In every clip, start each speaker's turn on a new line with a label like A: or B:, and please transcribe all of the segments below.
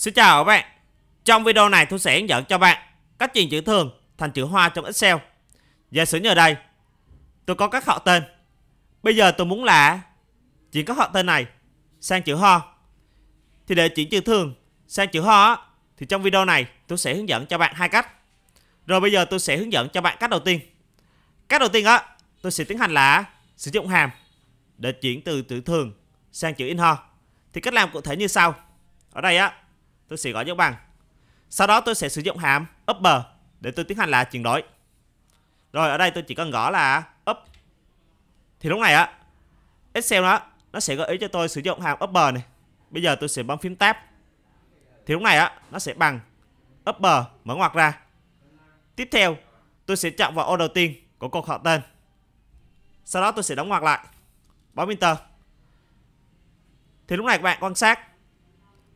A: Xin chào các bạn Trong video này tôi sẽ hướng dẫn cho bạn cách chuyển chữ thường thành chữ hoa trong Excel Giả sử như ở đây Tôi có các họ tên Bây giờ tôi muốn là chuyển các họ tên này sang chữ hoa. Thì để chuyển chữ thường sang chữ hoa thì trong video này tôi sẽ hướng dẫn cho bạn hai cách Rồi bây giờ tôi sẽ hướng dẫn cho bạn cách đầu tiên Cách đầu tiên á tôi sẽ tiến hành là sử dụng hàm để chuyển từ chữ thường sang chữ in hoa. thì cách làm cụ thể như sau ở đây á tôi sẽ gõ dấu bằng sau đó tôi sẽ sử dụng hàm upper để tôi tiến hành là chuyển đổi rồi ở đây tôi chỉ cần gõ là up thì lúc này á excel nó nó sẽ gợi ý cho tôi sử dụng hàm upper này bây giờ tôi sẽ bấm phím tab thì lúc này á nó sẽ bằng upper mở ngoặc ra tiếp theo tôi sẽ chọn vào ô đầu tiên của cột họ tên sau đó tôi sẽ đóng ngoặc lại bấm enter thì lúc này các bạn quan sát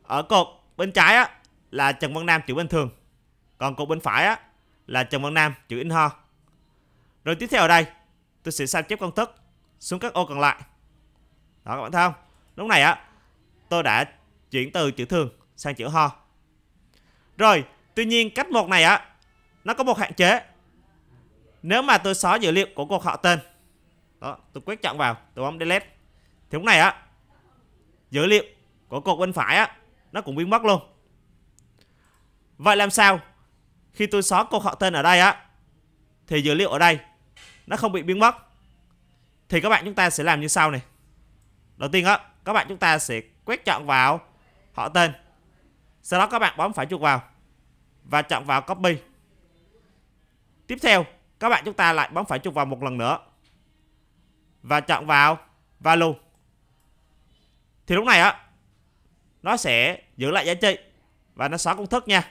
A: ở cột bên trái á là Trần Văn Nam chữ bình thường còn cột bên phải á là Trần Văn Nam chữ in ho rồi tiếp theo ở đây tôi sẽ sao chép công thức xuống các ô còn lại đó các bạn thấy không lúc này á tôi đã chuyển từ chữ thường sang chữ ho rồi tuy nhiên cách một này á nó có một hạn chế nếu mà tôi xóa dữ liệu của cột họ tên đó tôi quét chọn vào tôi bấm delete thì lúc này á dữ liệu của cột bên phải á nó cũng biến mất luôn Vậy làm sao Khi tôi xóa câu họ tên ở đây á Thì dữ liệu ở đây Nó không bị biến mất Thì các bạn chúng ta sẽ làm như sau này Đầu tiên á Các bạn chúng ta sẽ quét chọn vào họ tên Sau đó các bạn bấm phải chuột vào Và chọn vào copy Tiếp theo Các bạn chúng ta lại bấm phải chuột vào một lần nữa Và chọn vào value Thì lúc này á nó sẽ giữ lại giá trị và nó xóa công thức nha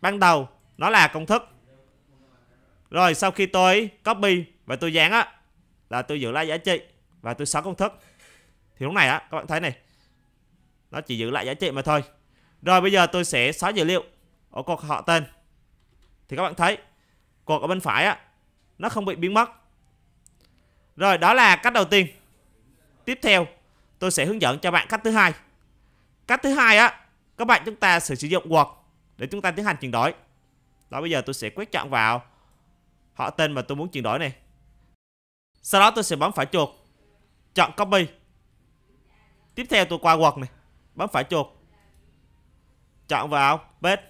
A: ban đầu nó là công thức rồi sau khi tôi copy và tôi dán á là tôi giữ lại giá trị và tôi xóa công thức thì lúc này á các bạn thấy này nó chỉ giữ lại giá trị mà thôi rồi bây giờ tôi sẽ xóa dữ liệu ở cột họ tên thì các bạn thấy cột ở bên phải á nó không bị biến mất rồi đó là cách đầu tiên tiếp theo tôi sẽ hướng dẫn cho bạn cách thứ hai cách thứ hai á các bạn chúng ta sử dụng Word để chúng ta tiến hành chuyển đổi đó bây giờ tôi sẽ quét chọn vào họ tên mà tôi muốn chuyển đổi này sau đó tôi sẽ bấm phải chuột chọn copy tiếp theo tôi qua Word này bấm phải chuột chọn vào page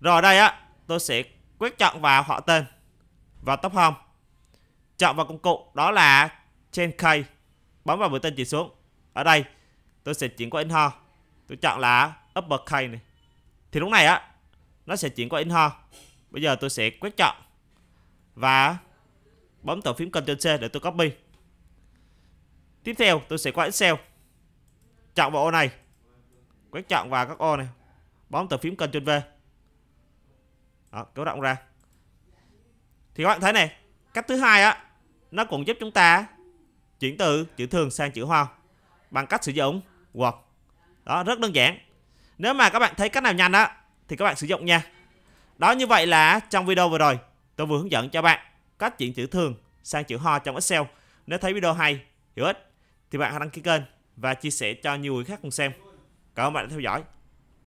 A: rồi đây á tôi sẽ quét chọn vào họ tên và top home chọn vào công cụ đó là trên khay bấm vào mũi tên chỉ xuống ở đây tôi sẽ chuyển qua in-ho tôi chọn là upper case này thì lúc này á nó sẽ chuyển qua in-ho bây giờ tôi sẽ quét chọn và bấm tờ phím Ctrl C để tôi copy tiếp theo tôi sẽ qua Excel chọn vào ô này quét chọn vào các ô này bấm tờ phím Ctrl V đó, kéo rộng ra thì các bạn thấy này cách thứ hai á nó cũng giúp chúng ta chuyển từ chữ thường sang chữ hoa bằng cách sử dụng Wow. Đó, rất đơn giản. Nếu mà các bạn thấy cách nào nhanh đó thì các bạn sử dụng nha. Đó như vậy là trong video vừa rồi tôi vừa hướng dẫn cho bạn cách chuyển chữ thường sang chữ ho trong Excel. Nếu thấy video hay, hữu ích thì bạn hãy đăng ký kênh và chia sẻ cho nhiều người khác cùng xem. Cảm ơn bạn đã theo dõi.